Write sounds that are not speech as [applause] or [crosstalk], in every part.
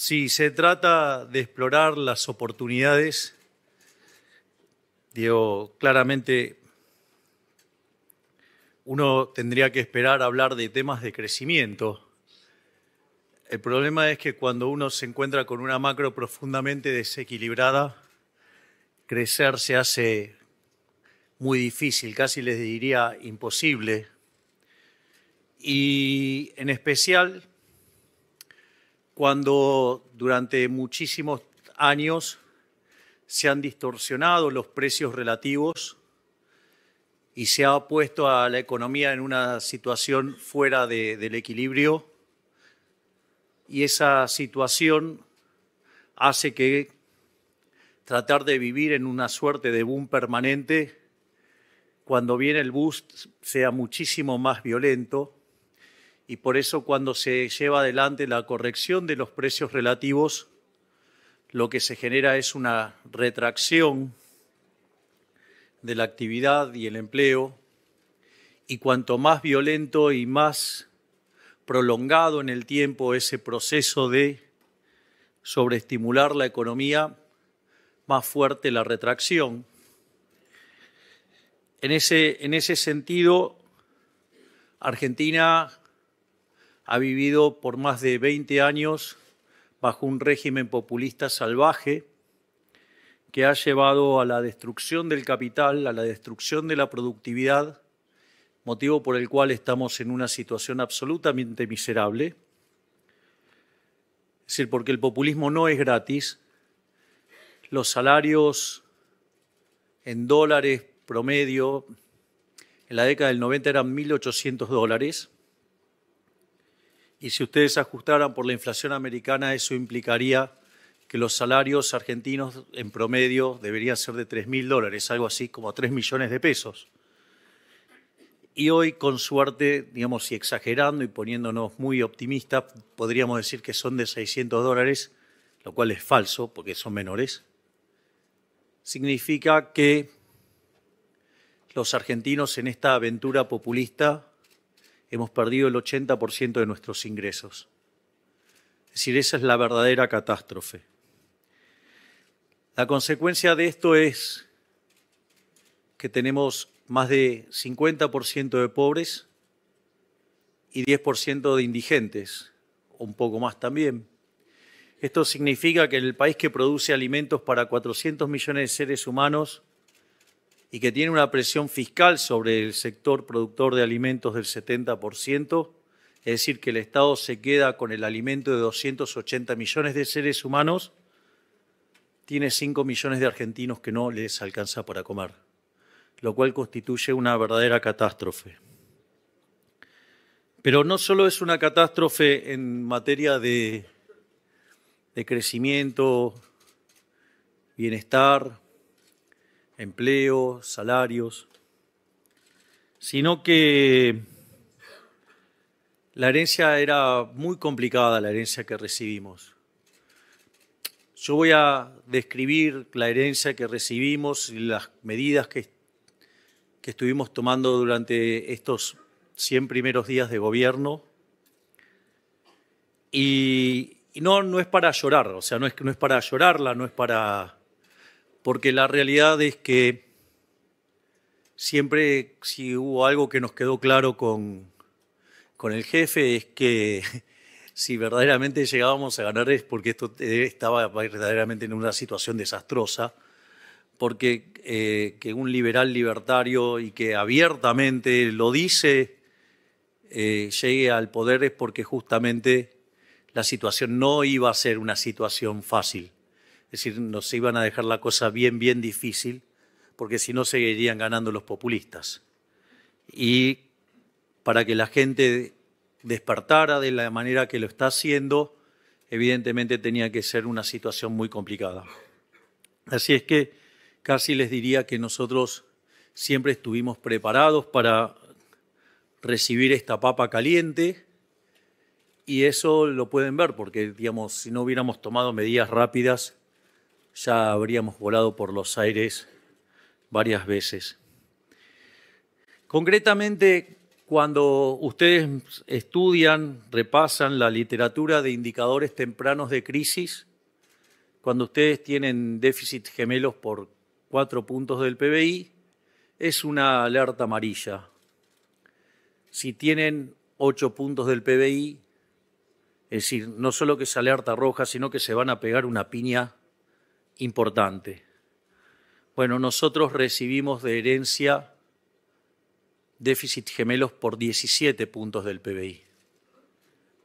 si se trata de explorar las oportunidades, digo, claramente uno tendría que esperar hablar de temas de crecimiento. El problema es que cuando uno se encuentra con una macro profundamente desequilibrada, crecer se hace muy difícil, casi les diría imposible. Y en especial cuando durante muchísimos años se han distorsionado los precios relativos y se ha puesto a la economía en una situación fuera del equilibrio y esa situación hace que tratar de vivir en una suerte de boom permanente, cuando viene el boost, sea muchísimo más violento y por eso cuando se lleva adelante la corrección de los precios relativos, lo que se genera es una retracción de la actividad y el empleo, y cuanto más violento y más prolongado en el tiempo ese proceso de sobreestimular la economía, más fuerte la retracción. En ese, en ese sentido, Argentina ha vivido por más de 20 años bajo un régimen populista salvaje que ha llevado a la destrucción del capital, a la destrucción de la productividad, motivo por el cual estamos en una situación absolutamente miserable. Es decir, porque el populismo no es gratis, los salarios en dólares promedio en la década del 90 eran 1.800 dólares, y si ustedes ajustaran por la inflación americana, eso implicaría que los salarios argentinos en promedio deberían ser de 3.000 mil dólares, algo así como 3 millones de pesos. Y hoy, con suerte, digamos, y exagerando y poniéndonos muy optimistas, podríamos decir que son de 600 dólares, lo cual es falso porque son menores. Significa que los argentinos en esta aventura populista hemos perdido el 80% de nuestros ingresos. Es decir, esa es la verdadera catástrofe. La consecuencia de esto es que tenemos más de 50% de pobres y 10% de indigentes, un poco más también. Esto significa que en el país que produce alimentos para 400 millones de seres humanos, y que tiene una presión fiscal sobre el sector productor de alimentos del 70%, es decir, que el Estado se queda con el alimento de 280 millones de seres humanos, tiene 5 millones de argentinos que no les alcanza para comer, lo cual constituye una verdadera catástrofe. Pero no solo es una catástrofe en materia de, de crecimiento, bienestar, empleo, salarios, sino que la herencia era muy complicada, la herencia que recibimos. Yo voy a describir la herencia que recibimos y las medidas que, que estuvimos tomando durante estos 100 primeros días de gobierno. Y, no, no es para llorar, o sea, no es, no es para llorarla, no es para porque la realidad es que siempre si hubo algo que nos quedó claro con, el jefe es que [laughs] si verdaderamente llegábamos a ganar es porque esto eh, estaba verdaderamente en una situación desastrosa, porque eh, que un liberal libertario y que abiertamente lo dice eh, llegue al poder es porque justamente la situación no iba a ser una situación fácil. Es decir, nos iban a dejar la cosa bien, bien difícil, porque si no seguirían ganando los populistas. Y para que la gente despertara de la manera que lo está haciendo, evidentemente tenía que ser una situación muy complicada. Así es que casi les diría que nosotros siempre estuvimos preparados para recibir esta papa caliente y eso lo pueden ver porque, digamos, si no hubiéramos tomado medidas rápidas, ya habríamos volado por los aires varias veces. Concretamente, cuando ustedes estudian, repasan la literatura de indicadores tempranos de crisis, cuando ustedes tienen déficit gemelos por cuatro puntos del PBI, es una alerta amarilla. Si tienen ocho puntos del PBI, es decir, no solo que es alerta roja, sino que se van a pegar una piña importante. Bueno, nosotros recibimos de herencia déficit gemelos por 17 puntos del PBI,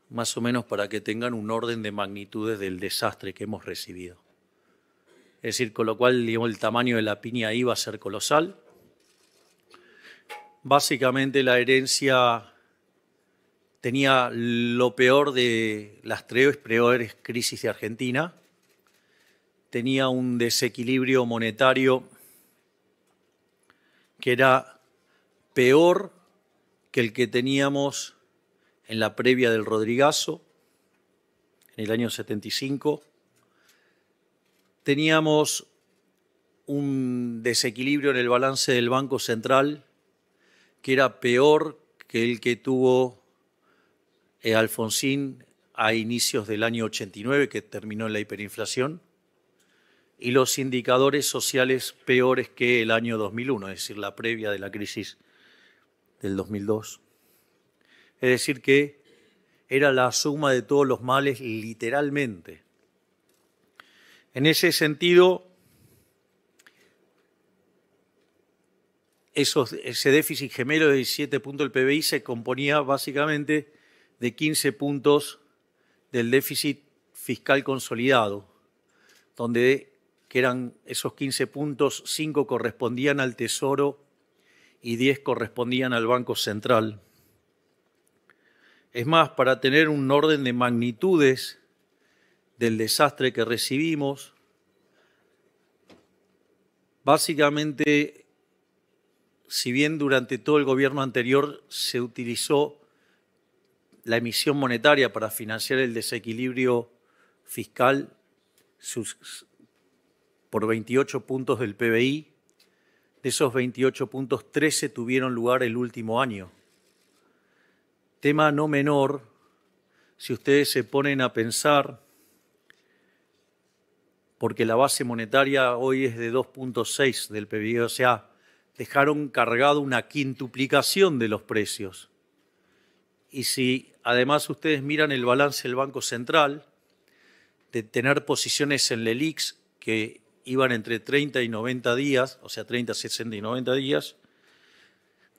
más o menos para que tengan un orden de magnitudes del desastre que hemos recibido. Es decir, con lo cual el tamaño de la piña iba a ser colosal. Básicamente la herencia tenía lo peor de las tres peores crisis de Argentina, tenía un desequilibrio monetario que era peor que el que teníamos en la previa del Rodrigazo, en el año 75. Teníamos un desequilibrio en el balance del Banco Central que era peor que el que tuvo eh, Alfonsín a inicios del año 89, que terminó en la hiperinflación y los indicadores sociales peores que el año 2001, es decir, la previa de la crisis del 2002. Es decir, que era la suma de todos los males literalmente. En ese sentido, esos, ese déficit gemelo de 17 puntos del PBI se componía básicamente de 15 puntos del déficit fiscal consolidado, donde que eran esos 15 puntos, 5 correspondían al Tesoro y 10 correspondían al Banco Central. Es más, para tener un orden de magnitudes del desastre que recibimos, básicamente, si bien durante todo el gobierno anterior se utilizó la emisión monetaria para financiar el desequilibrio fiscal, sus, por 28 puntos del PBI. De esos 28 puntos, 13 tuvieron lugar el último año. Tema no menor, si ustedes se ponen a pensar, porque la base monetaria hoy es de 2.6 del PBI, o sea, dejaron cargado una quintuplicación de los precios. Y si además ustedes miran el balance del Banco Central, de tener posiciones en LELIX que iban entre 30 y 90 días, o sea, 30, 60 y 90 días,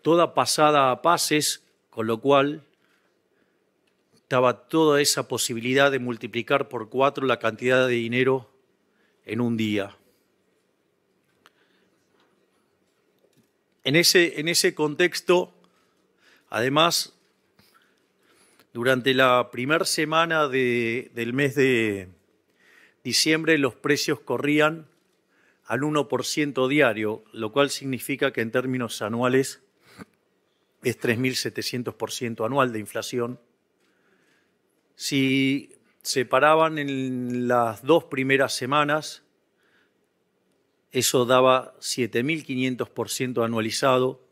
toda pasada a pases, con lo cual estaba toda esa posibilidad de multiplicar por cuatro la cantidad de dinero en un día. En ese, en ese contexto, además, durante la primera semana del mes de diciembre los precios corrían al 1% diario, lo cual significa que en términos anuales es 3.700% anual de inflación. Si se paraban en las dos primeras semanas, eso daba 7.500% anualizado.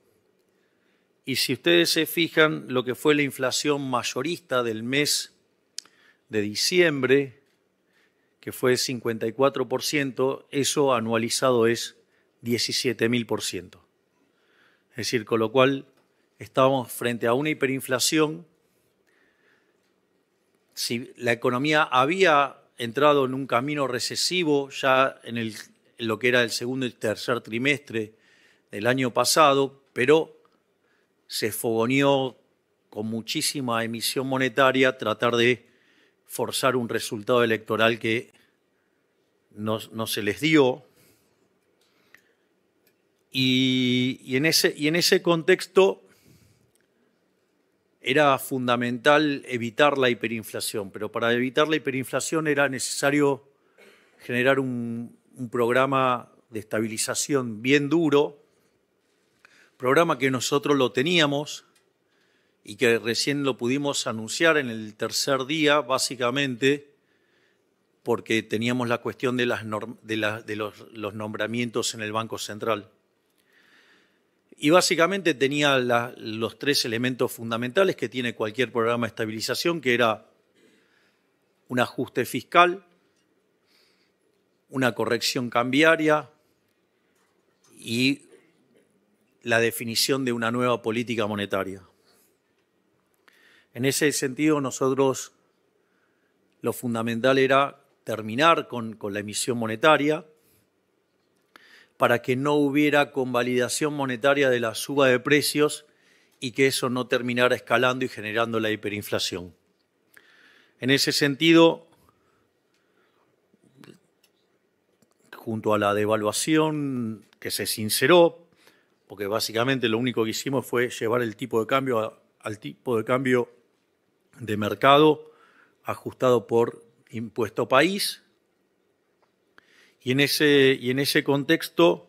Y si ustedes se fijan, lo que fue la inflación mayorista del mes de diciembre, que fue 54%, eso anualizado es 17.000%. Es decir, con lo cual estábamos frente a una hiperinflación. Si la economía había entrado en un camino recesivo ya en, el, en lo que era el segundo y tercer trimestre del año pasado, pero se fogoneó con muchísima emisión monetaria tratar de forzar un resultado electoral que no, se les dio. Y, en ese, contexto era fundamental evitar la hiperinflación, pero para evitar la hiperinflación era necesario generar un programa de estabilización bien duro, programa que nosotros lo teníamos, y que recién lo pudimos anunciar en el tercer día, básicamente porque teníamos la cuestión de, las de, los, nombramientos en el Banco Central. Y básicamente tenía los tres elementos fundamentales que tiene cualquier programa de estabilización, que era un ajuste fiscal, una corrección cambiaria y la definición de una nueva política monetaria. En ese sentido, nosotros lo fundamental era terminar con, la emisión monetaria para que no hubiera convalidación monetaria de la suba de precios y que eso no terminara escalando y generando la hiperinflación. En ese sentido, junto a la devaluación que se sinceró, porque básicamente lo único que hicimos fue llevar el tipo de cambio al tipo de cambio de mercado ajustado por impuesto país. Y en ese, y en ese contexto,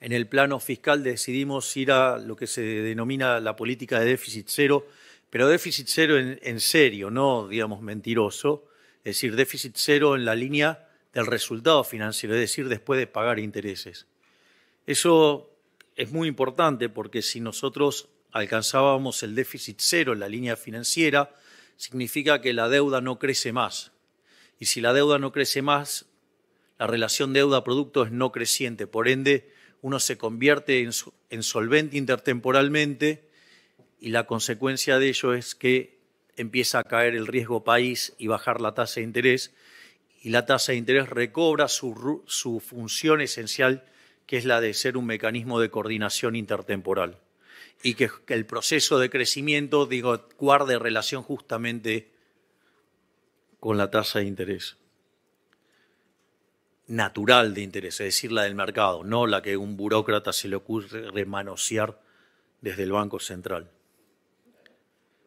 en el plano fiscal decidimos ir a lo que se denomina la política de déficit cero, pero déficit cero en, en serio, no digamos mentiroso, es decir, déficit cero en la línea del resultado financiero, es decir, después de pagar intereses. Eso es muy importante porque si nosotros alcanzábamos el déficit cero en la línea financiera, significa que la deuda no crece más. Y si la deuda no crece más, la relación deuda-producto es no creciente. Por ende, uno se convierte en, solvente intertemporalmente y la consecuencia de ello es que empieza a caer el riesgo país y bajar la tasa de interés. Y la tasa de interés recobra su, función esencial, que es la de ser un mecanismo de coordinación intertemporal y que, el proceso de crecimiento, digo, guarde relación justamente con la tasa de interés natural de interés, es decir, la del mercado, no la que un burócrata se le ocurre remanosear desde el Banco Central.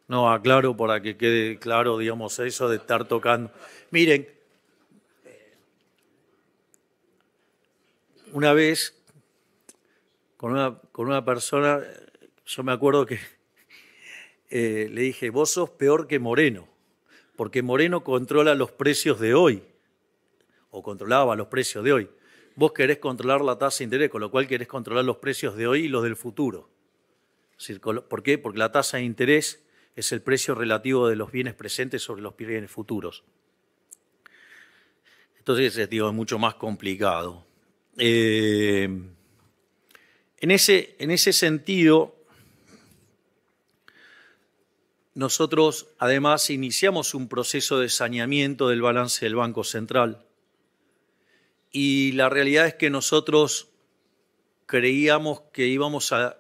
No, aclaro para que quede claro, digamos, eso de estar tocando. Miren, una vez con una, con una persona yo me acuerdo que eh, le dije, vos sos peor que Moreno, porque Moreno controla los precios de hoy, o controlaba los precios de hoy. Vos querés controlar la tasa de interés, con lo cual querés controlar los precios de hoy y los del futuro. ¿Por qué? Porque la tasa de interés es el precio relativo de los bienes presentes sobre los bienes futuros. Entonces, digo, es mucho más complicado. Eh, en, ese, en ese sentido, nosotros además iniciamos un proceso de saneamiento del balance del Banco Central. Y la realidad es que nosotros creíamos que íbamos a...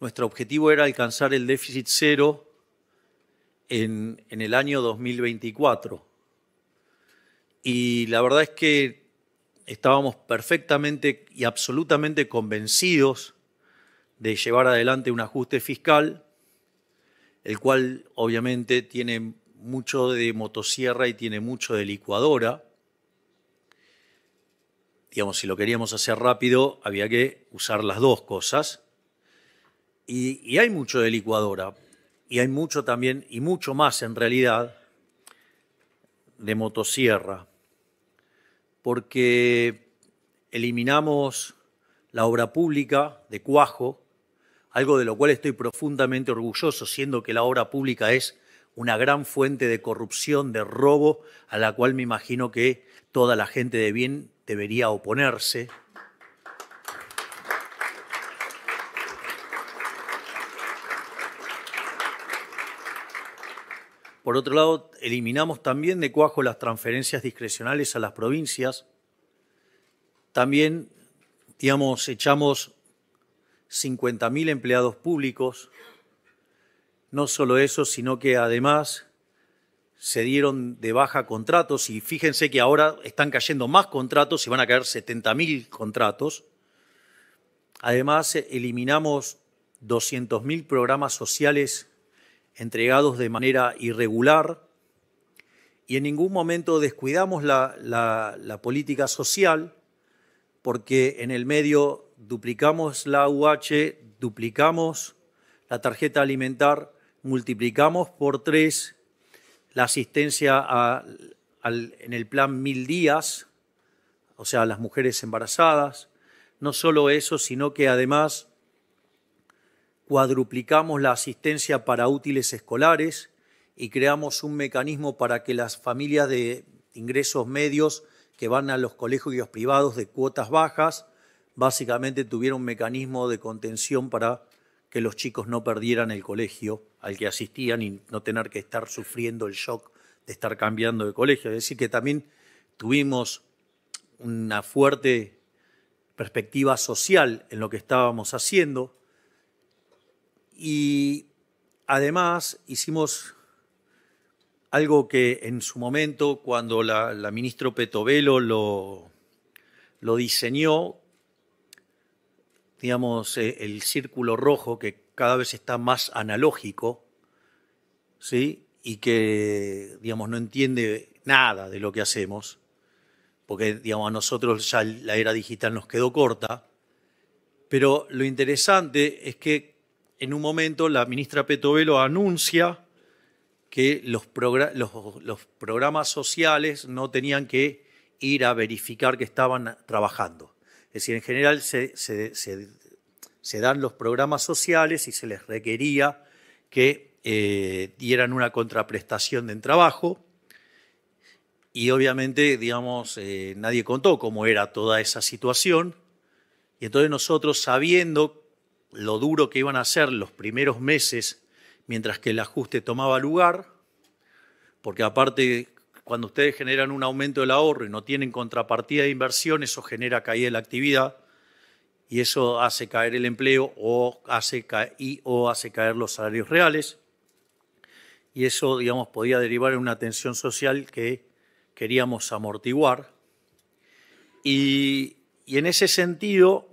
Nuestro objetivo era alcanzar el déficit cero en, en el año 2024. Y la verdad es que estábamos perfectamente y absolutamente convencidos de llevar adelante un ajuste fiscal el cual obviamente tiene mucho de motosierra y tiene mucho de licuadora. Digamos, si lo queríamos hacer rápido, había que usar las dos cosas. Y, y hay mucho de licuadora, y hay mucho también, y mucho más en realidad, de motosierra, porque eliminamos la obra pública de cuajo, algo de lo cual estoy profundamente orgulloso, siendo que la obra pública es una gran fuente de corrupción, de robo, a la cual me imagino que toda la gente de bien debería oponerse. Por otro lado, eliminamos también de cuajo las transferencias discrecionales a las provincias. También, digamos, echamos 50.000 empleados públicos. No solo eso, sino que además se dieron de baja contratos y fíjense que ahora están cayendo más contratos y van a caer 70.000 contratos. Además, eliminamos 200.000 programas sociales entregados de manera irregular y en ningún momento descuidamos la, política social porque en el medio duplicamos la UH, duplicamos la tarjeta alimentar, multiplicamos por tres la asistencia en el plan mil días, o sea, las mujeres embarazadas. No solo eso, sino que además cuadruplicamos la asistencia para útiles escolares y creamos un mecanismo para que las familias de ingresos medios que van a los colegios privados de cuotas bajas básicamente tuvieron un mecanismo de contención para que los chicos no perdieran el colegio al que asistían y no tener que estar sufriendo el shock de estar cambiando de colegio. Es decir, que también tuvimos una fuerte perspectiva social en lo que estábamos haciendo y además hicimos algo que en su momento, cuando la, ministra Petovelo lo diseñó, digamos, eh, el círculo rojo que cada vez está más analógico, ¿sí? Y que, digamos, no entiende nada de lo que hacemos, porque, digamos, a nosotros ya la era digital nos quedó corta, pero lo interesante es que en un momento la ministra Petovelo anuncia que los, los programas sociales no tenían que ir a verificar que estaban trabajando. Es decir, en general se, dan los programas sociales y se les requería que eh, dieran una contraprestación de trabajo. Y obviamente, digamos, eh, nadie contó cómo era toda esa situación. Y entonces nosotros, sabiendo lo duro que iban a ser los primeros meses mientras que el ajuste tomaba lugar, porque aparte cuando ustedes generan un aumento del ahorro y no tienen contrapartida de inversión, eso genera caída de la actividad y eso hace caer el empleo o hace y, o hace caer los salarios reales. Y eso, digamos, podía derivar en una tensión social que queríamos amortiguar. Y, y en ese sentido,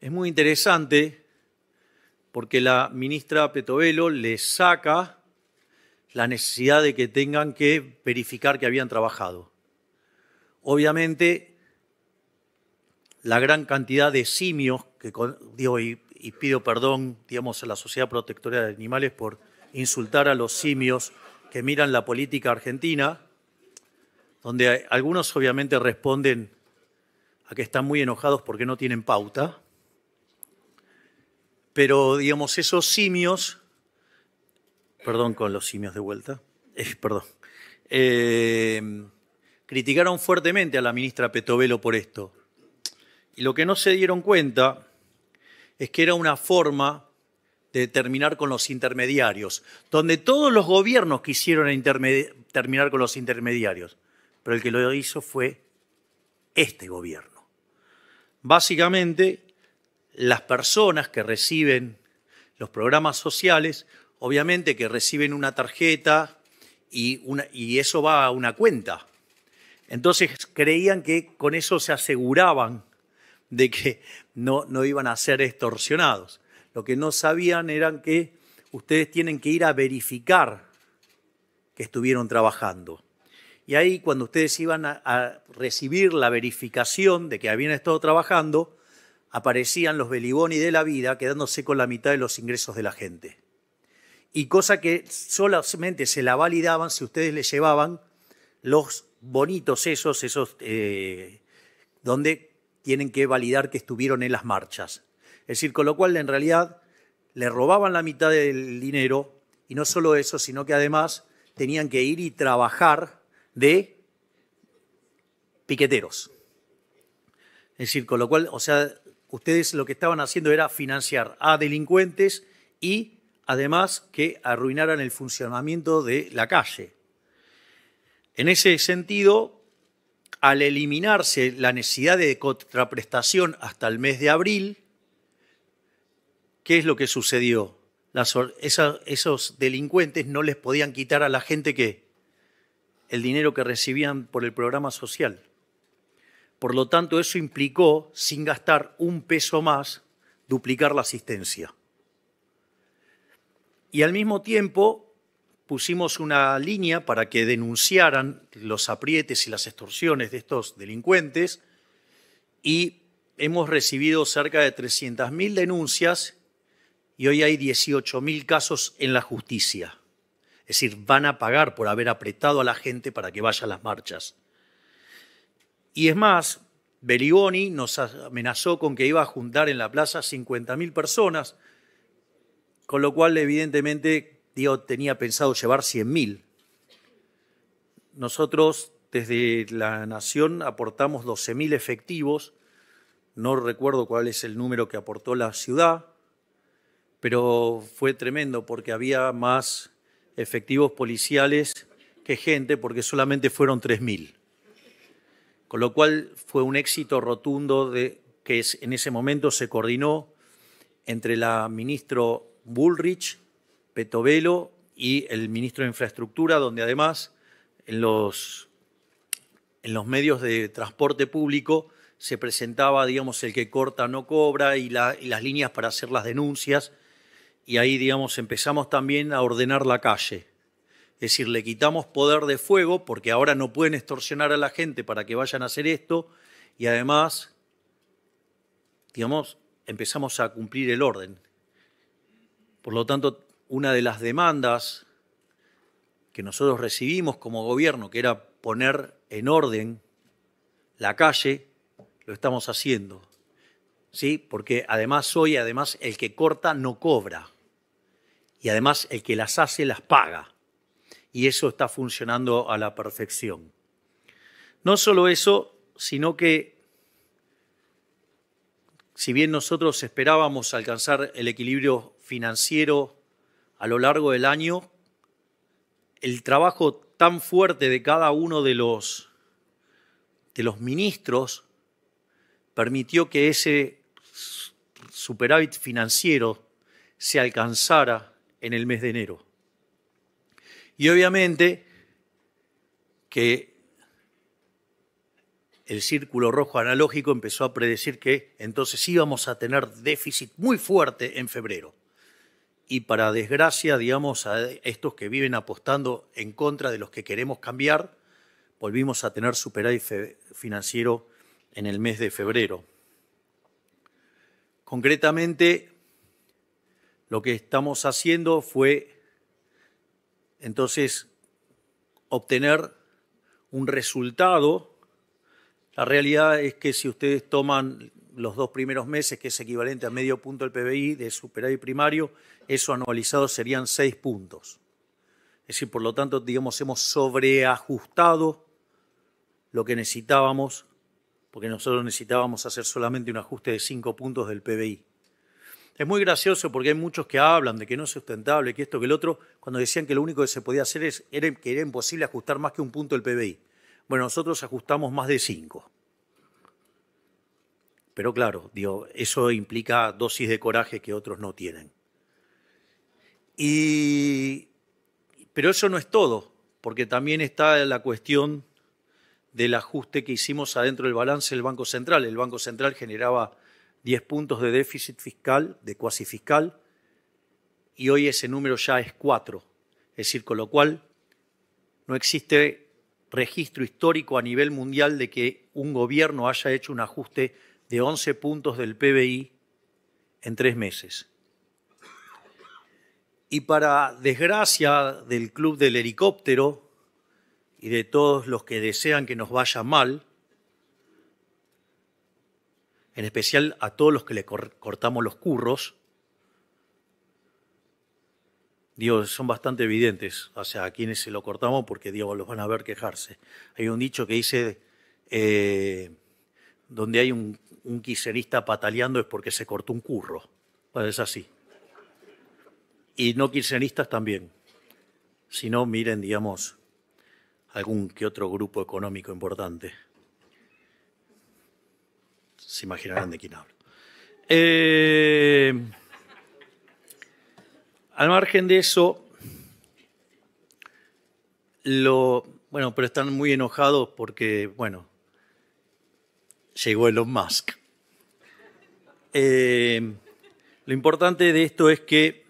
es muy interesante porque la ministra Petovelo le saca la necesidad de que tengan que verificar que habían trabajado. Obviamente, la gran cantidad de simios, que digo, y, pido perdón, digamos, a la Sociedad Protectora de Animales por insultar a los simios que miran la política argentina, donde algunos obviamente responden a que están muy enojados porque no tienen pauta, pero digamos, esos simios Perdón con los simios de vuelta. Eh, perdón. Eh, criticaron fuertemente a la ministra Petovelo por esto. Y lo que no se dieron cuenta es que era una forma de terminar con los intermediarios, donde todos los gobiernos quisieron terminar con los intermediarios, pero el que lo hizo fue este gobierno. Básicamente, las personas que reciben los programas sociales obviamente que reciben una tarjeta y, eso va a una cuenta. Entonces creían que con eso se aseguraban de que no, no iban a ser extorsionados. Lo que no sabían era que ustedes tienen que ir a verificar que estuvieron trabajando. Y ahí cuando ustedes iban a, recibir la verificación de que habían estado trabajando, aparecían los beliboni de la vida quedándose con la mitad de los ingresos de la gente y cosa que solamente se la validaban si ustedes le llevaban los bonitos esos, esos eh, donde tienen que validar que estuvieron en las marchas. Es decir, con lo cual en realidad le robaban la mitad del dinero y no solo eso, sino que además tenían que ir y trabajar de piqueteros. Es decir, con lo cual, o sea, ustedes lo que estaban haciendo era financiar a delincuentes y además que arruinaran el funcionamiento de la calle. En ese sentido, al eliminarse la necesidad de contraprestación hasta el mes de abril, ¿qué es lo que sucedió? esos delincuentes no les podían quitar a la gente que el dinero que recibían por el programa social. Por lo tanto, eso implicó, sin gastar un peso más, duplicar la asistencia y al mismo tiempo pusimos una línea para que denunciaran los aprietes y las extorsiones de estos delincuentes y hemos recibido cerca de 300.000 denuncias y hoy hay 18.000 casos en la justicia. Es decir, van a pagar por haber apretado a la gente para que vaya a las marchas. Y es más, Berigoni nos amenazó con que iba a juntar en la plaza 50.000 personas con lo cual evidentemente Dios tenía pensado llevar 100.000. Nosotros desde la Nación aportamos 12.000 efectivos, no recuerdo cuál es el número que aportó la ciudad, pero fue tremendo porque había más efectivos policiales que gente, porque solamente fueron 3.000. Con lo cual fue un éxito rotundo de, que en ese momento se coordinó entre la ministro Bullrich, Petovelo y el ministro de Infraestructura, donde además en los, en los medios de transporte público se presentaba, digamos, el que corta no cobra y, y, las líneas para hacer las denuncias. Y ahí, digamos, empezamos también a ordenar la calle. Es decir, le quitamos poder de fuego porque ahora no pueden extorsionar a la gente para que vayan a hacer esto. Y además, digamos, empezamos a cumplir el orden. Por lo tanto, una de las demandas que nosotros recibimos como gobierno, que era poner en orden la calle, lo estamos haciendo. ¿Sí? Porque además hoy, además, el que corta no cobra. Y además el que las hace las paga. Y eso está funcionando a la perfección. No solo eso, sino que si bien nosotros esperábamos alcanzar el equilibrio financiero a lo largo del año, el trabajo tan fuerte de cada uno de los, de los ministros permitió que ese superávit financiero se alcanzara en el mes de enero. Y obviamente que el círculo rojo analógico empezó a predecir que entonces íbamos a tener déficit muy fuerte en febrero y para desgracia, digamos, a estos que viven apostando en contra de los que queremos cambiar, volvimos a tener superávit financiero en el mes de febrero. Concretamente, lo que estamos haciendo fue entonces obtener un resultado. La realidad es que si ustedes toman los dos primeros meses, que es equivalente a medio punto del PBI de superávit primario, eso anualizado serían seis puntos. Es decir, por lo tanto, digamos, hemos sobreajustado lo que necesitábamos, porque nosotros necesitábamos hacer solamente un ajuste de cinco puntos del PBI. Es muy gracioso porque hay muchos que hablan de que no es sustentable, que esto, que el otro, cuando decían que lo único que se podía hacer es, era, que era imposible ajustar más que un punto del PBI. Bueno, nosotros ajustamos más de cinco. Pero claro, digo, eso implica dosis de coraje que otros no tienen. Y, pero eso no es todo, porque también está la cuestión del ajuste que hicimos adentro del balance del Banco Central. El Banco Central generaba 10 puntos de déficit fiscal, de cuasi fiscal, y hoy ese número ya es 4. Es decir, con lo cual no existe registro histórico a nivel mundial de que un gobierno haya hecho un ajuste de 11 puntos del PBI en tres meses. Y para desgracia del club del helicóptero y de todos los que desean que nos vaya mal, en especial a todos los que le cortamos los curros, dios son bastante evidentes, o a quienes se lo cortamos porque, dios los van a ver quejarse. Hay un dicho que dice, eh, donde hay un un kirchnerista pataleando es porque se cortó un curro. es así. Y no kirchneristas también. Si no, miren, digamos, algún que otro grupo económico importante. Se imaginarán de quién hablo. Eh, al margen de eso, lo, bueno, pero están muy enojados porque, bueno, llegó Elon Musk. Eh, lo importante de esto es que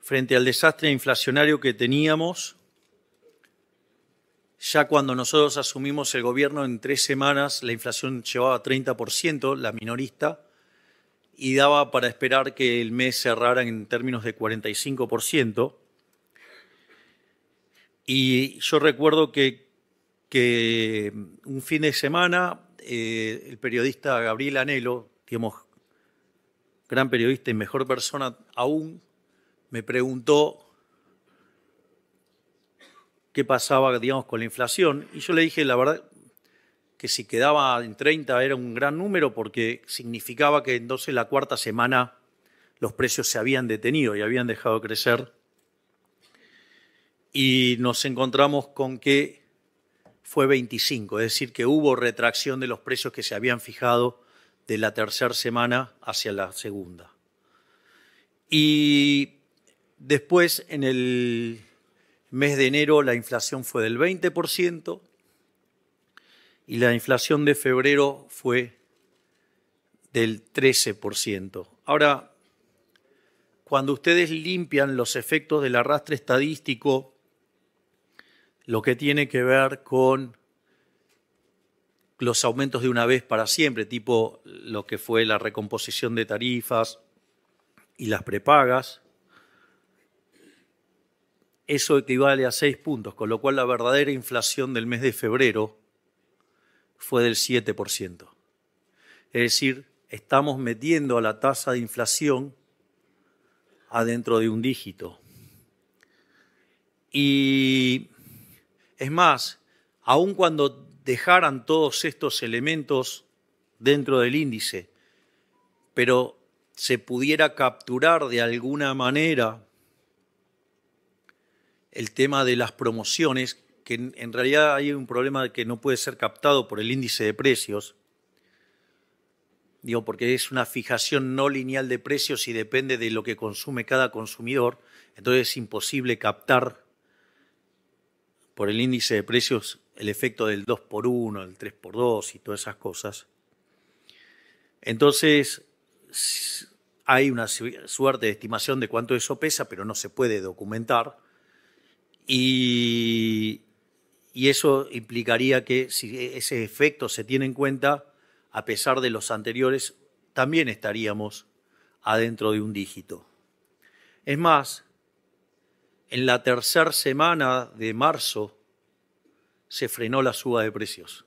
frente al desastre inflacionario que teníamos, ya cuando nosotros asumimos el gobierno en tres semanas, la inflación llevaba 30%, la minorista, y daba para esperar que el mes cerrara en términos de 45%. Y yo recuerdo que que mm, un fin de semana eh, el periodista Gabriel Anelo, digamos, gran periodista y mejor persona aún, me preguntó qué pasaba, digamos, con la inflación. Y yo le dije, la verdad, que si quedaba en 30 era un gran número porque significaba que entonces la cuarta semana los precios se habían detenido y habían dejado crecer. Y nos encontramos con que fue 25, es decir, que hubo retracción de los precios que se habían fijado de la tercera semana hacia la segunda. Y después, en el mes de enero, la inflación fue del 20% y la inflación de febrero fue del 13%. Ahora, cuando ustedes limpian los efectos del arrastre estadístico lo que tiene que ver con los aumentos de una vez para siempre, tipo lo que fue la recomposición de tarifas y las prepagas, eso equivale a seis puntos, con lo cual la verdadera inflación del mes de febrero fue del 7%. Es decir, estamos metiendo a la tasa de inflación adentro de un dígito. Y es más, aun cuando dejaran todos estos elementos dentro del índice, pero se pudiera capturar de alguna manera el tema de las promociones, que en realidad hay un problema que no puede ser captado por el índice de precios, digo, porque es una fijación no lineal de precios y depende de lo que consume cada consumidor, entonces es imposible captar por el índice de precios el efecto del 2 por 1 el 3 por 2 y todas esas cosas. Entonces, hay una suerte de estimación de cuánto eso pesa, pero no se puede documentar. Y, y, eso implicaría que si e-, ese efecto se tiene en cuenta, a pesar de los anteriores, también estaríamos adentro de un dígito. Es más, en la tercera semana de marzo se frenó la suba de precios.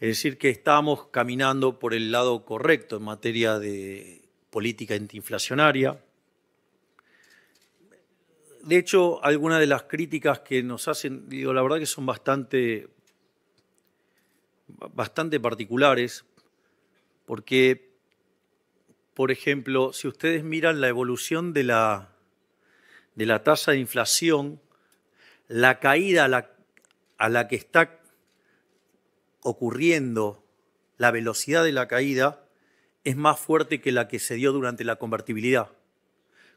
Es decir, que estamos caminando por el lado correcto en materia de política antiinflacionaria. De hecho, algunas de las críticas que nos hacen, digo, la verdad que son bastante, bastante particulares, porque, por ejemplo, si ustedes miran la evolución de la, de la tasa de inflación, la caída a la, que está ocurriendo, la velocidad de la caída, es más fuerte que la que se dio durante la convertibilidad.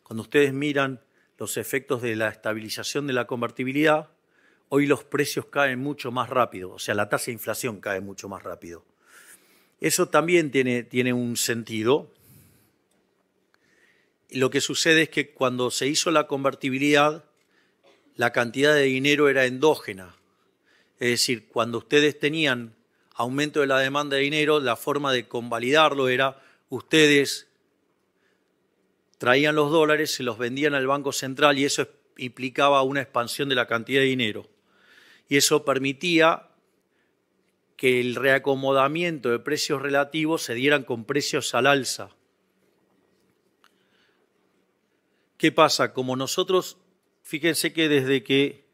Cuando ustedes miran los efectos de la estabilización de la convertibilidad, hoy los precios caen mucho más rápido, o sea, la tasa de inflación cae mucho más rápido. Eso también tiene un sentido, lo que sucede es que cuando se hizo la convertibilidad, la cantidad de dinero era endógena. Es decir, cuando ustedes tenían aumento de la demanda de dinero, la forma de convalidarlo era ustedes traían los dólares, se los vendían al Banco Central y eso implicaba una expansión de la cantidad de dinero. Y eso permitía que el reacomodamiento de precios relativos se dieran con precios al alza. ¿Qué pasa? Como nosotros, fíjense que desde que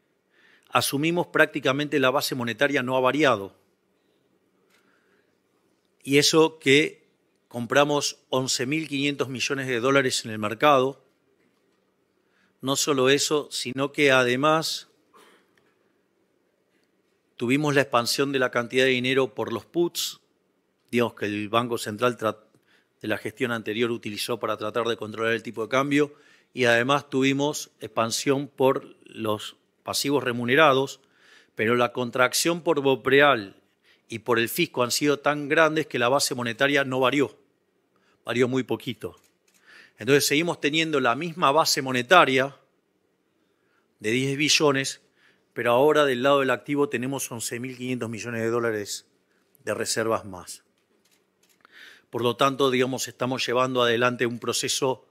asumimos prácticamente la base monetaria no ha variado. Y eso que compramos 11.500 millones de dólares en el mercado, no solo eso, sino que además tuvimos la expansión de la cantidad de dinero por los puts, digamos que el Banco Central de la gestión anterior utilizó para tratar de controlar el tipo de cambio, y además tuvimos expansión por los pasivos remunerados, pero la contracción por Bopreal y por el fisco han sido tan grandes que la base monetaria no varió, varió muy poquito. Entonces seguimos teniendo la misma base monetaria de 10 billones, pero ahora del lado del activo tenemos 11.500 millones de dólares de reservas más. Por lo tanto, digamos, estamos llevando adelante un proceso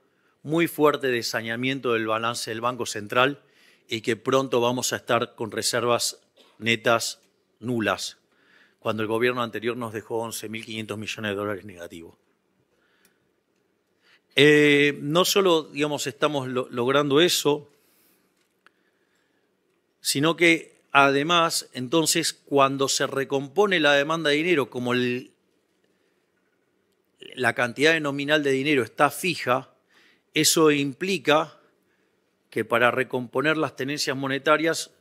muy fuerte de del balance del Banco Central y que pronto vamos a estar con reservas netas nulas, cuando el gobierno anterior nos dejó 11.500 millones de dólares negativos. Eh, no solo, digamos, estamos logrando eso, sino que además, entonces, cuando se recompone la demanda de dinero, como la cantidad nominal de dinero está fija, eso implica que para recomponer las tenencias monetarias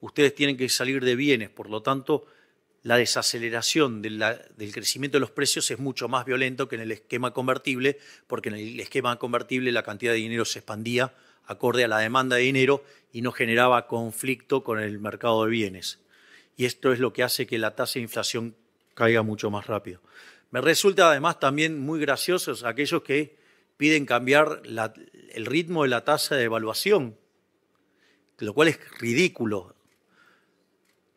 ustedes tienen que salir de bienes, por lo tanto la desaceleración del crecimiento de los precios es mucho más violento que en el esquema convertible, porque en el esquema convertible la cantidad de dinero se expandía acorde a la demanda de dinero y no generaba conflicto con el mercado de bienes. Y esto es lo que hace que la tasa de inflación caiga mucho más rápido. Me resulta además también muy gracioso aquellos que piden cambiar el ritmo de la tasa de evaluación, lo cual es ridículo,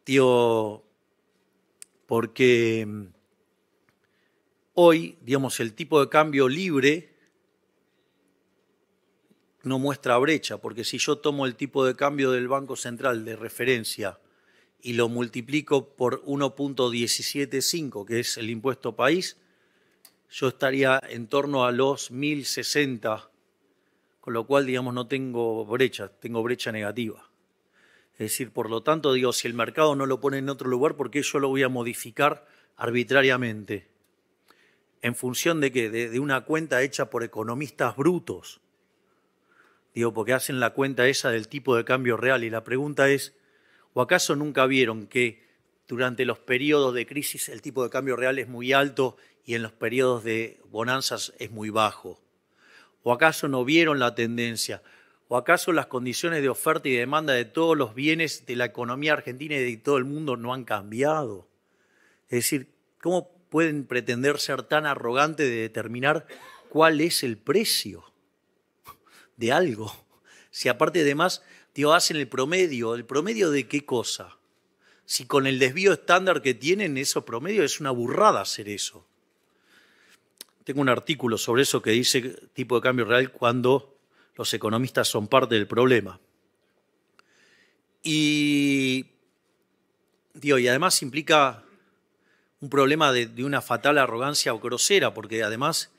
tío, porque mm, hoy, digamos, el tipo de cambio libre no muestra brecha, porque si yo tomo el tipo de cambio del Banco Central de referencia y lo multiplico por 1.175, que es el impuesto país, yo estaría en torno a los 1060, con lo cual, digamos, no tengo brecha, tengo brecha negativa. Es decir, por lo tanto, digo, si el mercado no lo pone en otro lugar, ¿por qué yo lo voy a modificar arbitrariamente? ¿En función de qué? De, una cuenta hecha por economistas brutos. Digo, porque hacen la cuenta esa del tipo de cambio real. Y la pregunta es, ¿o acaso nunca vieron que durante los periodos de crisis el tipo de cambio real es muy alto y en los periodos de bonanzas es muy bajo? ¿O acaso no vieron la tendencia? ¿O acaso las condiciones de oferta y demanda de todos los bienes de la economía argentina y de todo el mundo no han cambiado? Es decir, ¿cómo pueden pretender ser tan arrogantes de determinar cuál es el precio de algo? Si aparte de más, hacen el promedio, ¿el promedio de qué cosa? si con el desvío estándar que tienen esos promedios es una burrada hacer eso. Tengo un artículo sobre eso que dice tipo de cambio real cuando los economistas son parte del problema. Y, digo, y además implica un problema de, una fatal arrogancia o grosera, porque además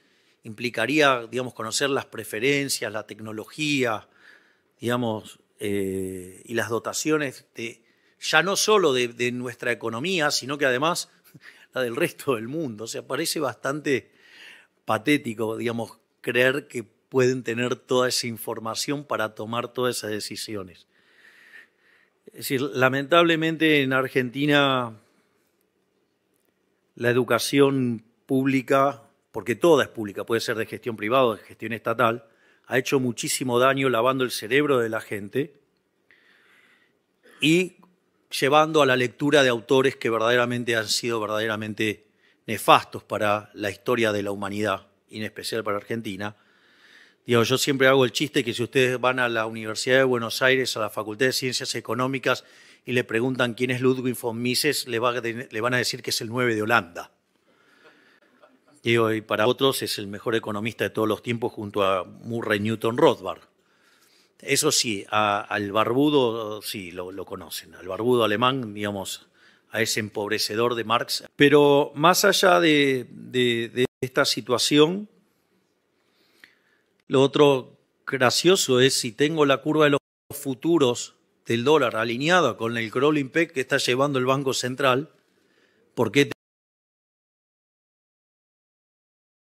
implicaría, digamos, conocer las preferencias, la tecnología, digamos, eh, y las dotaciones de ya no solo de, nuestra economía, sino que además [laughs] la del resto del mundo. O sea, parece bastante patético, digamos, creer que pueden tener toda esa información para tomar todas esas decisiones. Es decir, lamentablemente en Argentina la educación pública, porque toda es pública, puede ser de gestión privada o de gestión estatal, ha hecho muchísimo daño lavando el cerebro de la gente y llevando a la lectura de autores que verdaderamente han sido verdaderamente nefastos para la historia de la humanidad, y en especial para Argentina. Digo, yo siempre hago el chiste que si ustedes van a la Universidad de Buenos Aires, a la Facultad de Ciencias Económicas, y le preguntan quién es Ludwig von Mises, le, van a decir que es el 9 de Holanda. Digo, y para otros es el mejor economista de todos los tiempos junto a Murray Newton Rothbard. Eso sí, al barbudo sí lo, conocen, al barbudo alemán, digamos, a ese empobrecedor de Marx. Pero más allá de, esta situación, lo otro gracioso es si tengo la curva de los futuros del dólar alineada con el crawling peg que está llevando el Banco Central, ¿por qué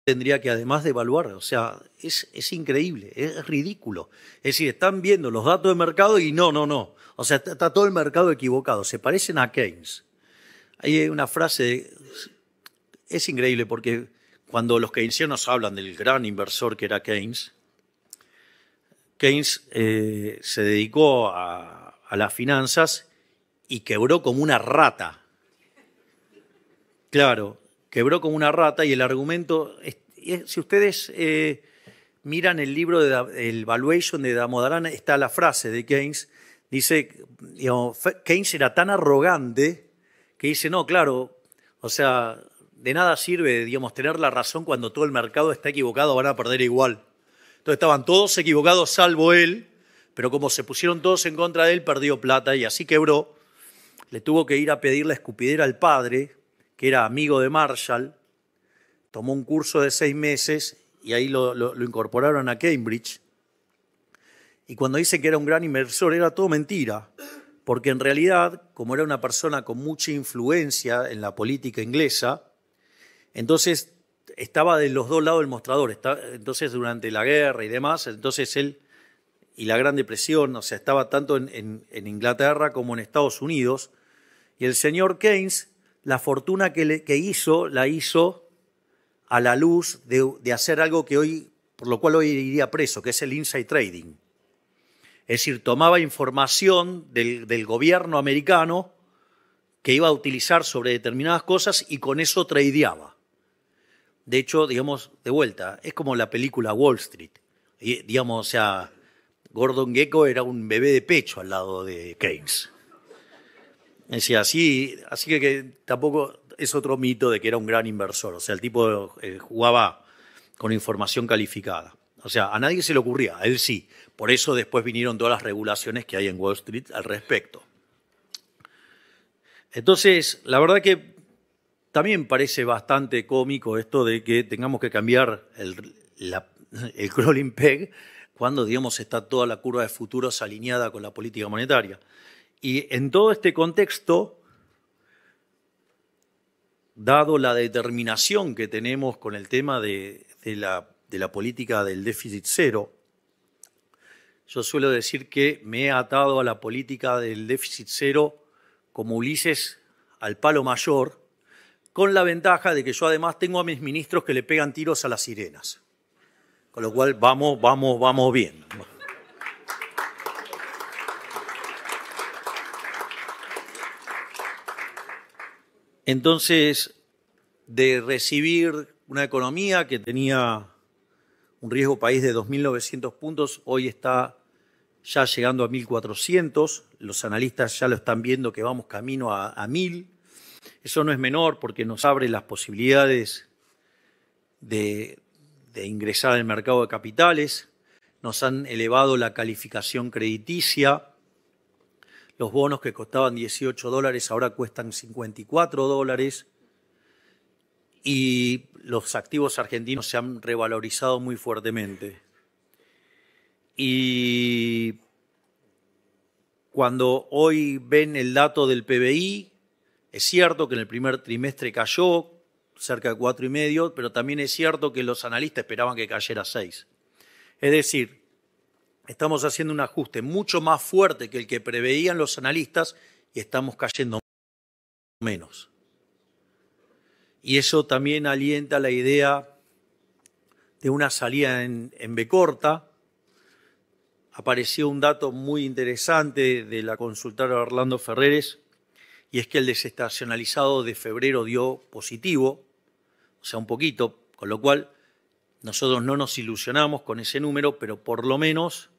tendría que además de evaluar, O sea, es, es, increíble, es ridículo. Es decir, están viendo los datos de mercado y no, no, no. O sea, está, todo el mercado equivocado. Se parecen a Keynes. Hay una frase, es increíble porque cuando los keynesianos hablan del gran inversor que era Keynes, Keynes eh, se dedicó a las finanzas y quebró como una rata. Claro, quebró como una rata y el argumento, si ustedes eh, miran el libro de el Valuation de Damodaran, está la frase de Keynes, dice, digamos, Keynes era tan arrogante que dice, no, claro, o sea, de nada sirve, digamos, tener la razón cuando todo el mercado está equivocado, van a perder igual. Entonces estaban todos equivocados salvo él, pero como se pusieron todos en contra de él, perdió plata y así quebró. Le tuvo que ir a pedir la escupidera al padre, que era amigo de Marshall, tomó un curso de seis meses y ahí lo, incorporaron a Cambridge. Y cuando dice que era un gran inversor, era todo mentira, porque en realidad, como era una persona con mucha influencia en la política inglesa, entonces estaba de los dos lados del mostrador. Entonces, durante la guerra y demás, entonces él y la Gran Depresión, o sea, estaba tanto en Inglaterra como en Estados Unidos. Y el señor Keynes la fortuna que, hizo la hizo a la luz de, hacer algo que hoy, por lo cual hoy iría preso, que es el inside trading. Es decir, tomaba información del, gobierno americano que iba a utilizar sobre determinadas cosas y con eso tradeaba. De hecho, digamos, de vuelta, es como la película Wall Street. digamos, o sea, Gordon Gecko era un bebé de pecho al lado de Keynes así, así que, tampoco es otro mito de que era un gran inversor. O sea, el tipo eh, jugaba con información calificada. O sea, a nadie se le ocurría, a él sí. Por eso después vinieron todas las regulaciones que hay en Wall Street al respecto. Entonces, la verdad que también parece bastante cómico esto de que tengamos que cambiar el, la, crawling peg cuando, digamos, está toda la curva de futuros alineada con la política monetaria. Y en todo este contexto, dado la determinación que tenemos con el tema de, la, la política del déficit cero, yo suelo decir que me he atado a la política del déficit cero como Ulises al palo mayor, con la ventaja de que yo además tengo a mis ministros que le pegan tiros a las sirenas. Con lo cual vamos, vamos, vamos bien. Entonces, de recibir una economía que tenía un riesgo país de 2.900 puntos, hoy está ya llegando a 1.400, los analistas ya lo están viendo que vamos camino a, mil. 1.000. Eso no es menor porque nos abre las posibilidades de ingresar al mercado de capitales, nos han elevado la calificación crediticia, los bonos que costaban 18 dólares ahora cuestan 54 dólares. Y los activos argentinos se han revalorizado muy fuertemente. Y cuando hoy ven el dato del PBI, es cierto que en el primer trimestre cayó cerca de 4,5, pero también es cierto que los analistas esperaban que cayera 6. Es decir, Estamos haciendo un ajuste mucho más fuerte que el que preveían los analistas y estamos cayendo menos. Y eso también alienta la idea de una salida en, B corta. Apareció un dato muy interesante de la consultora Orlando Ferreres, y es que el desestacionalizado de febrero dio positivo, o sea, un poquito, con lo cual nosotros no nos ilusionamos con ese número, pero por lo menos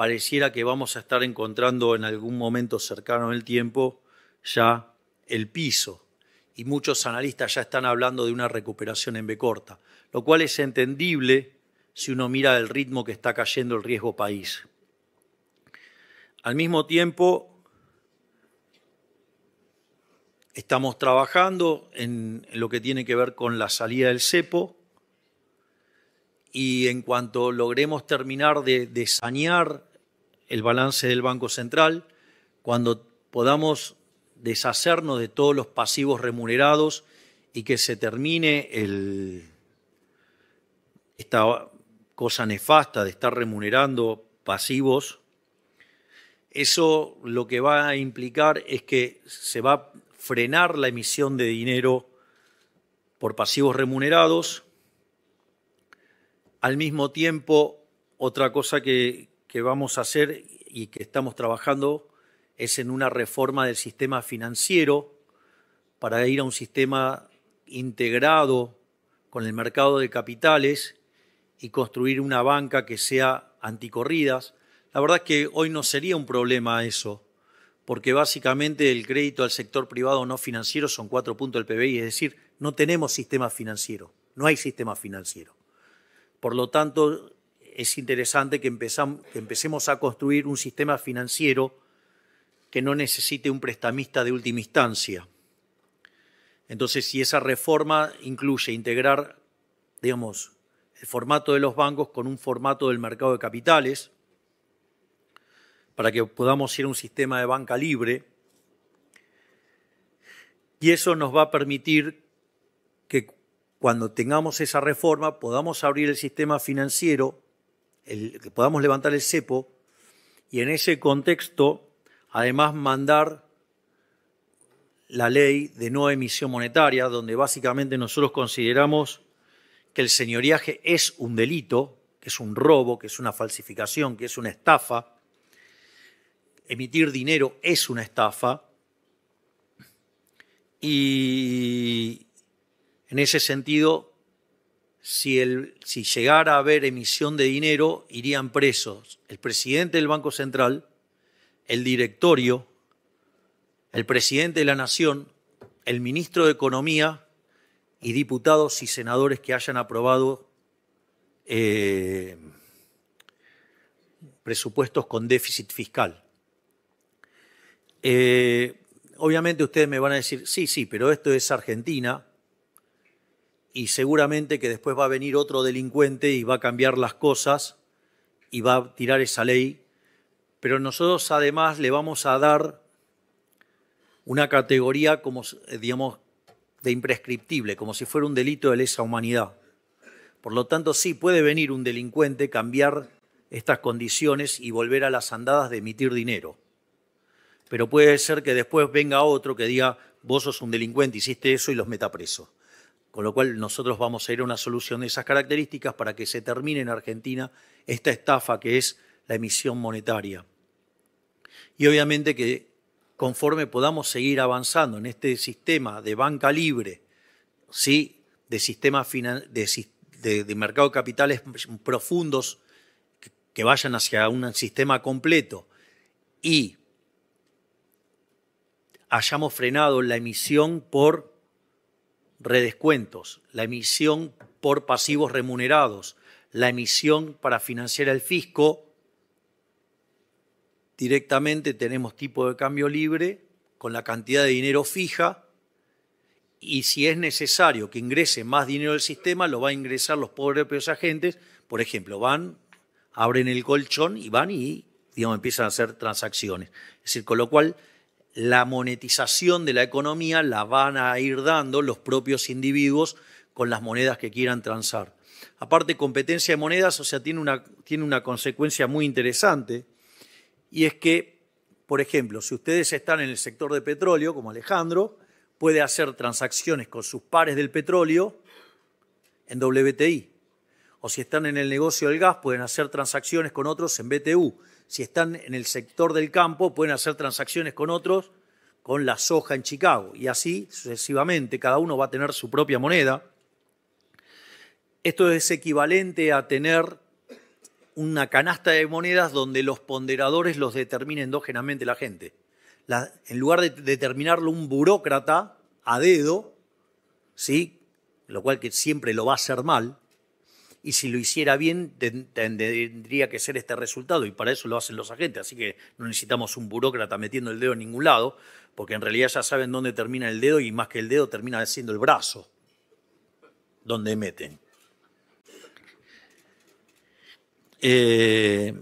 pareciera que vamos a estar encontrando en algún momento cercano el tiempo ya el piso. Y muchos analistas ya están hablando de una recuperación en B corta, lo cual es entendible si uno mira el ritmo que está cayendo el riesgo país. Al mismo tiempo, estamos trabajando en lo que tiene que ver con la salida del cepo y en cuanto logremos terminar de, de sanear el balance del Banco Central, cuando podamos deshacernos de todos los pasivos remunerados y que se termine esta cosa nefasta de estar remunerando pasivos, eso lo que va a implicar es que se va a frenar la emisión de dinero por pasivos remunerados. Al mismo tiempo, otra cosa que, que vamos a hacer y que estamos trabajando es en una reforma del sistema financiero para ir a un sistema integrado con el mercado de capitales y construir una banca que sea anticorridas. La verdad es que hoy no sería un problema eso, porque básicamente el crédito al sector privado no financiero son cuatro puntos del PBI, es decir, no tenemos sistema financiero, no hay sistema financiero. Por lo tanto, es interesante que, empecemos a construir un sistema financiero que no necesite un prestamista de última instancia. Entonces, si esa reforma incluye integrar, digamos, el formato de los bancos con un formato del mercado de capitales, para que podamos ser un sistema de banca libre, y eso nos va a permitir que cuando tengamos esa reforma podamos abrir el sistema financiero que podamos levantar el cepo y en ese contexto, además, mandar la ley de no emisión monetaria, donde básicamente nosotros consideramos que el señoriaje es un delito, que es un robo, que es una falsificación, que es una estafa. Emitir dinero es una estafa. Y en ese sentido, si, llegara a haber emisión de dinero, irían presos el presidente del Banco Central, el directorio, el presidente de la Nación, el ministro de Economía y diputados y senadores que hayan aprobado eh, presupuestos con déficit fiscal. Eh, obviamente ustedes me van a decir, sí, sí, pero esto es Argentina y seguramente que después va a venir otro delincuente y va a cambiar las cosas y va a tirar esa ley, pero nosotros además le vamos a dar una categoría como digamos de imprescriptible, como si fuera un delito de lesa humanidad. Por lo tanto, sí puede venir un delincuente, cambiar estas condiciones y volver a las andadas de emitir dinero. Pero puede ser que después venga otro que diga, vos sos un delincuente, hiciste eso y los meta preso. Con lo cual nosotros vamos a ir a una solución de esas características para que se termine en Argentina esta estafa que es la emisión monetaria. Y obviamente que conforme podamos seguir avanzando en este sistema de banca libre, ¿sí? de, sistema de, mercado de capitales profundos que vayan hacia un sistema completo y hayamos frenado la emisión por redescuentos, la emisión por pasivos remunerados, la emisión para financiar el fisco. Directamente tenemos tipo de cambio libre con la cantidad de dinero fija y si es necesario que ingrese más dinero al sistema, lo van a ingresar los propios agentes. Por ejemplo, van, abren el colchón y van y digamos, empiezan a hacer transacciones. Es decir, con lo cual la monetización de la economía la van a ir dando los propios individuos con las monedas que quieran transar. Aparte, competencia de monedas, o sea, tiene una, tiene una consecuencia muy interesante, y es que, por ejemplo, si ustedes están en el sector de petróleo, como Alejandro, puede hacer transacciones con sus pares del petróleo en WTI. O si están en el negocio del gas, pueden hacer transacciones con otros en BTU si están en el sector del campo, pueden hacer transacciones con otros, con la soja en Chicago, y así sucesivamente, cada uno va a tener su propia moneda. Esto es equivalente a tener una canasta de monedas donde los ponderadores los determina endógenamente la gente. en lugar de determinarlo un burócrata a dedo, ¿sí? lo cual que siempre lo va a hacer mal, y si lo hiciera bien tendría que ser este resultado y para eso lo hacen los agentes, así que no necesitamos un burócrata metiendo el dedo en ningún lado, porque en realidad ya saben dónde termina el dedo y más que el dedo termina siendo el brazo donde meten. Eh,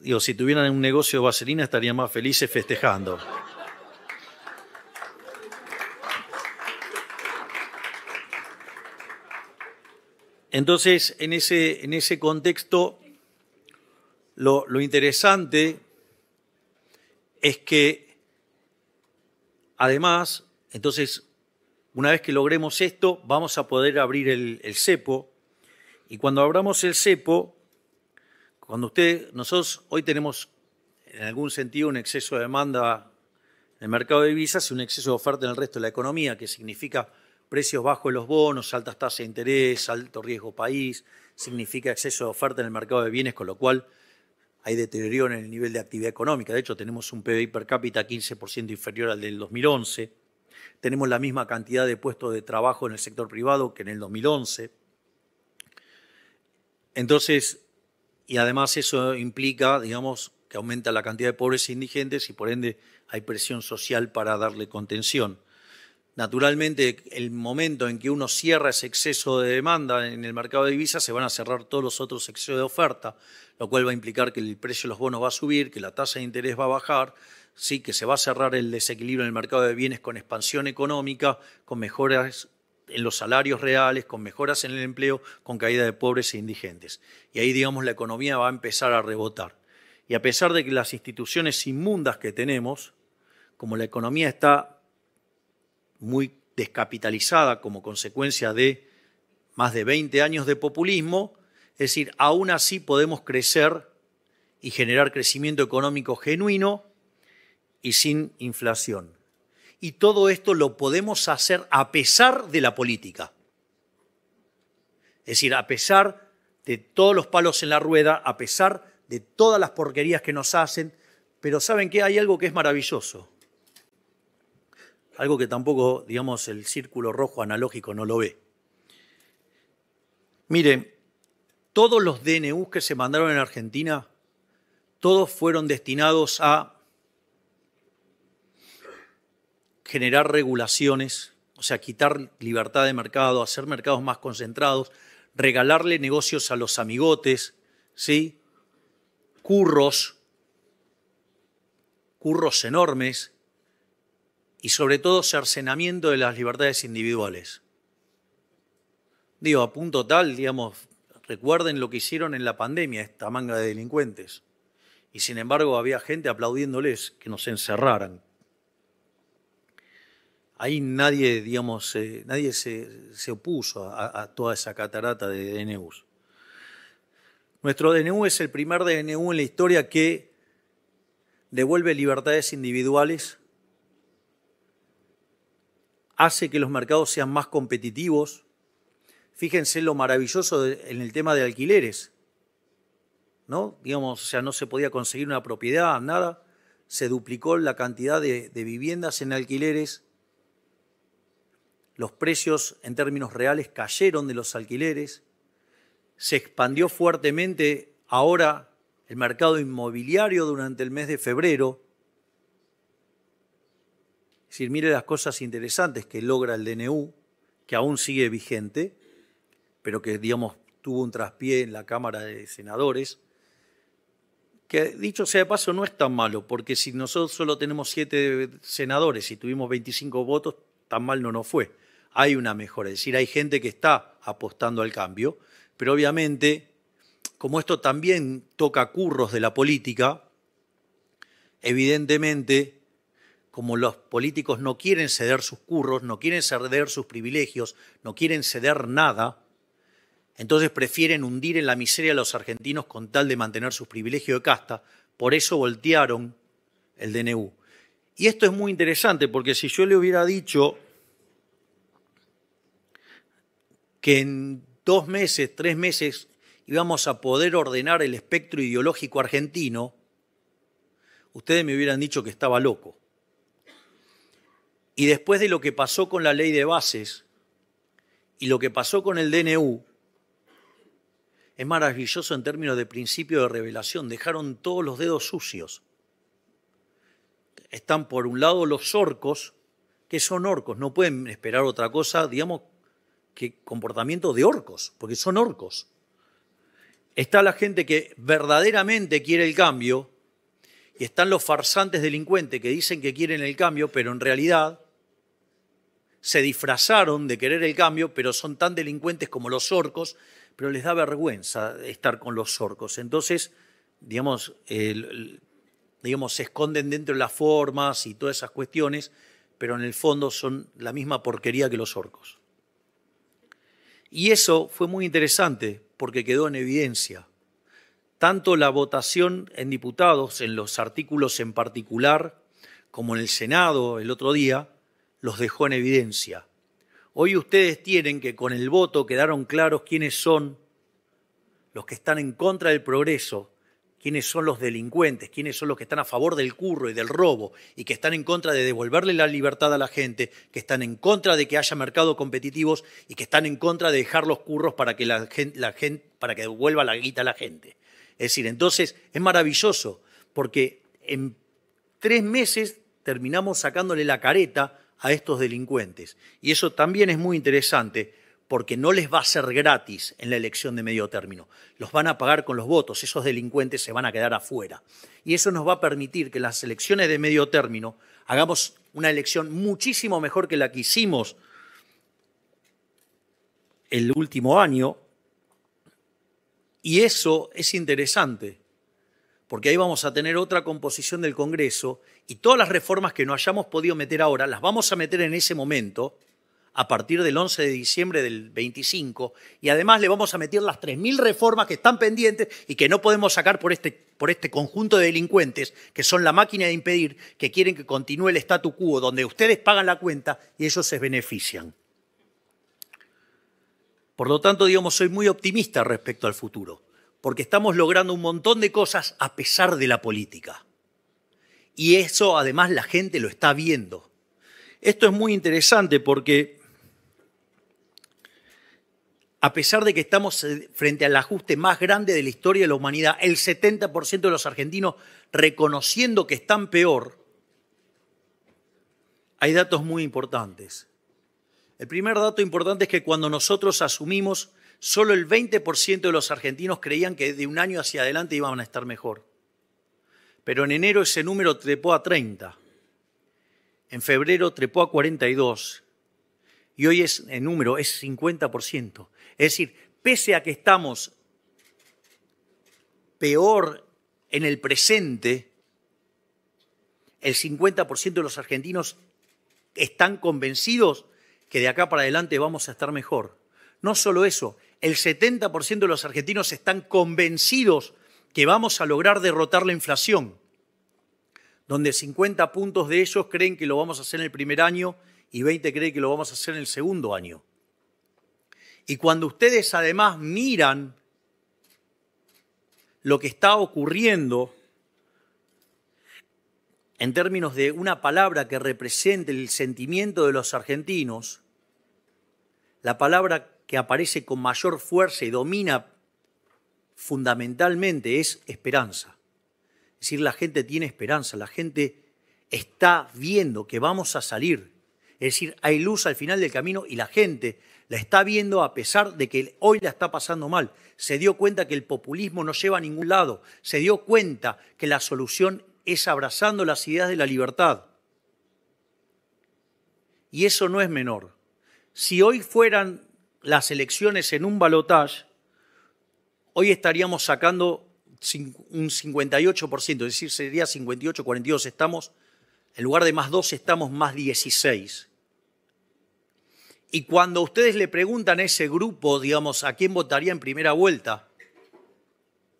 digo, si tuvieran un negocio de vaselina estarían más felices festejando. Entonces, en ese, contexto, lo, interesante es que, además, entonces, una vez que logremos esto, vamos a poder abrir el, cepo. Y cuando abramos el cepo, cuando usted, nosotros hoy tenemos en algún sentido un exceso de demanda en el mercado de divisas y un exceso de oferta en el resto de la economía, que significa precios bajos de los bonos, altas tasas de interés, alto riesgo país, significa exceso de oferta en el mercado de bienes, con lo cual hay deterioro en el nivel de actividad económica. De hecho, tenemos un PBI per cápita 15% inferior al del 2011. Tenemos la misma cantidad de puestos de trabajo en el sector privado que en el 2011. Entonces, y además eso implica, digamos, que aumenta la cantidad de pobres indigentes y por ende hay presión social para darle contención. Naturalmente, el momento en que uno cierra ese exceso de demanda en el mercado de divisas, se van a cerrar todos los otros excesos de oferta, lo cual va a implicar que el precio de los bonos va a subir, que la tasa de interés va a bajar, sí, que se va a cerrar el desequilibrio en el mercado de bienes con expansión económica, con mejoras en los salarios reales, con mejoras en el empleo, con caída de pobres e indigentes. Y ahí, digamos, la economía va a empezar a rebotar. Y a pesar de que las instituciones inmundas que tenemos, como la economía está muy descapitalizada como consecuencia de más de 20 años de populismo, es decir, aún así podemos crecer y generar crecimiento económico genuino y sin inflación. Y todo esto lo podemos hacer a pesar de la política. Es decir, a pesar de todos los palos en la rueda, a pesar de todas las porquerías que nos hacen, pero ¿saben qué? Hay algo que es maravilloso algo que tampoco, digamos, el círculo rojo analógico no lo ve. Miren, todos los DNUs que se mandaron en Argentina, todos fueron destinados a generar regulaciones, o sea, quitar libertad de mercado, hacer mercados más concentrados, regalarle negocios a los amigotes, ¿sí? Curros, curros enormes, y sobre todo cercenamiento de las libertades individuales. Digo, a punto tal, digamos, recuerden lo que hicieron en la pandemia esta manga de delincuentes. Y sin embargo había gente aplaudiéndoles que nos encerraran. Ahí nadie, digamos, eh, nadie se, opuso a, a, toda esa catarata de DNUs. Nuestro DNU es el primer DNU en la historia que devuelve libertades individuales hace que los mercados sean más competitivos. Fíjense lo maravilloso en el tema de alquileres. ¿No? Digamos, o sea, no se podía conseguir una propiedad, nada. Se duplicó la cantidad de viviendas en alquileres. Los precios en términos reales cayeron de los alquileres. Se expandió fuertemente ahora el mercado inmobiliario durante el mes de febrero es decir, mire las cosas interesantes que logra el DNU, que aún sigue vigente, pero que, digamos, tuvo un traspié en la Cámara de Senadores, que dicho sea de paso no es tan malo, porque si nosotros solo tenemos siete senadores y tuvimos 25 votos, tan mal no nos fue. Hay una mejora, es decir, hay gente que está apostando al cambio, pero obviamente, como esto también toca curros de la política, evidentemente como los políticos no quieren ceder sus curros, no quieren ceder sus privilegios, no quieren ceder nada, entonces prefieren hundir en la miseria a los argentinos con tal de mantener sus privilegios de casta. Por eso voltearon el DNU. Y esto es muy interesante porque si yo le hubiera dicho que en dos meses, tres meses íbamos a poder ordenar el espectro ideológico argentino, ustedes me hubieran dicho que estaba loco. Y después de lo que pasó con la ley de bases y lo que pasó con el DNU, es maravilloso en términos de principio de revelación. Dejaron todos los dedos sucios. Están por un lado los orcos, que son orcos, no pueden esperar otra cosa, digamos, que comportamiento de orcos, porque son orcos. Está la gente que verdaderamente quiere el cambio y están los farsantes delincuentes que dicen que quieren el cambio, pero en realidad se disfrazaron de querer el cambio, pero son tan delincuentes como los orcos, pero les da vergüenza estar con los orcos. Entonces, digamos, digamos se esconden dentro de las formas y todas esas cuestiones, pero en el fondo son la misma porquería que los orcos. Y eso fue muy interesante porque quedó en evidencia. Tanto la votación en diputados, en los artículos en particular, como en el Senado el otro día, los dejó en evidencia. Hoy ustedes tienen que con el voto quedaron claros quiénes son los que están en contra del progreso, quiénes son los delincuentes, quiénes son los que están a favor del curro y del robo y que están en contra de devolverle la libertad a la gente, que están en contra de que haya mercados competitivos y que están en contra de dejar los curros para que la la gente para que devuelva la guita a la gente. Es decir, entonces es maravilloso porque en tres meses terminamos sacándole la careta a estos delincuentes. Y eso también es muy interesante porque no les va a ser gratis en la elección de medio término. Los van a pagar con los votos, esos delincuentes se van a quedar afuera. Y eso nos va a permitir que en las elecciones de medio término hagamos una elección muchísimo mejor que la que hicimos el último año. Y eso es interesante, porque ahí vamos a tener otra composición del Congreso y todas las reformas que no hayamos podido meter ahora las vamos a meter en ese momento, a partir del 11 de diciembre del 25, y además le vamos a meter las 3.000 reformas que están pendientes y que no podemos sacar por este, por este conjunto de delincuentes, que son la máquina de impedir, que quieren que continúe el statu quo, donde ustedes pagan la cuenta y ellos se benefician. Por lo tanto, digamos, soy muy optimista respecto al futuro porque estamos logrando un montón de cosas a pesar de la política. Y eso además la gente lo está viendo. Esto es muy interesante porque a pesar de que estamos eh, frente al ajuste más grande de la historia de la humanidad, el 70% de los argentinos reconociendo que están peor, hay datos muy importantes. El primer dato importante es que cuando nosotros asumimos solo el 20% de los argentinos creían que de un año hacia adelante iban a estar mejor. Pero en enero ese número trepó a 30, en febrero trepó a 42 y hoy es número es 50%. Es decir, pese a que estamos peor en el presente, el 50% de los argentinos están convencidos que de acá para adelante vamos a estar mejor. No solo eso, el 70% de los argentinos están convencidos que vamos a lograr derrotar la inflación, donde 50 puntos de ellos creen que lo vamos a hacer en el primer año y 20 creen que lo vamos a hacer en el segundo año. Y cuando ustedes además miran lo que está ocurriendo en términos de una palabra que represente el sentimiento de los argentinos, la palabra que aparece con mayor fuerza y domina fundamentalmente es esperanza. Es decir, la gente tiene esperanza, la gente está viendo que vamos a salir. Es decir, hay luz al final del camino y la gente la está viendo a pesar de que hoy la está pasando mal. Se dio cuenta que el populismo no lleva a ningún lado. Se dio cuenta que la solución es abrazando las ideas de la libertad. Y eso no es menor. Si hoy fueran las elecciones en un balotaje, hoy estaríamos sacando un 58%, es decir, sería 58-42. Estamos, en lugar de más 2, estamos más 16. Y cuando ustedes le preguntan a ese grupo, digamos, a quién votaría en primera vuelta,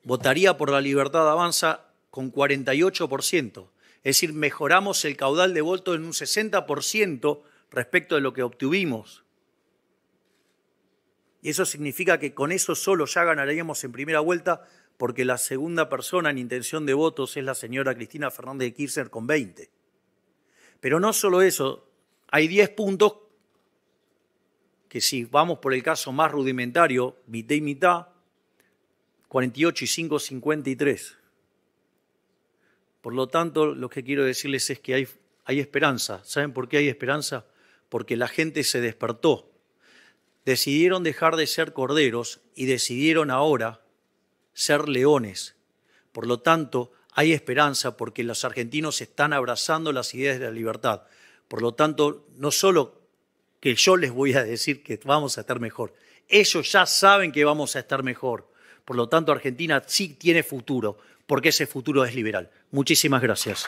votaría por la libertad avanza con 48%. Es decir, mejoramos el caudal de votos en un 60% respecto de lo que obtuvimos. Y eso significa que con eso solo ya ganaríamos en primera vuelta, porque la segunda persona en intención de votos es la señora Cristina Fernández de Kirchner con 20. Pero no solo eso, hay 10 puntos que si vamos por el caso más rudimentario, mitad y mitad, 48 y 5, 53. Por lo tanto, lo que quiero decirles es que hay, hay esperanza. ¿Saben por qué hay esperanza? Porque la gente se despertó decidieron dejar de ser corderos y decidieron ahora ser leones. Por lo tanto, hay esperanza porque los argentinos están abrazando las ideas de la libertad. Por lo tanto, no solo que yo les voy a decir que vamos a estar mejor, ellos ya saben que vamos a estar mejor. Por lo tanto, Argentina sí tiene futuro, porque ese futuro es liberal. Muchísimas gracias.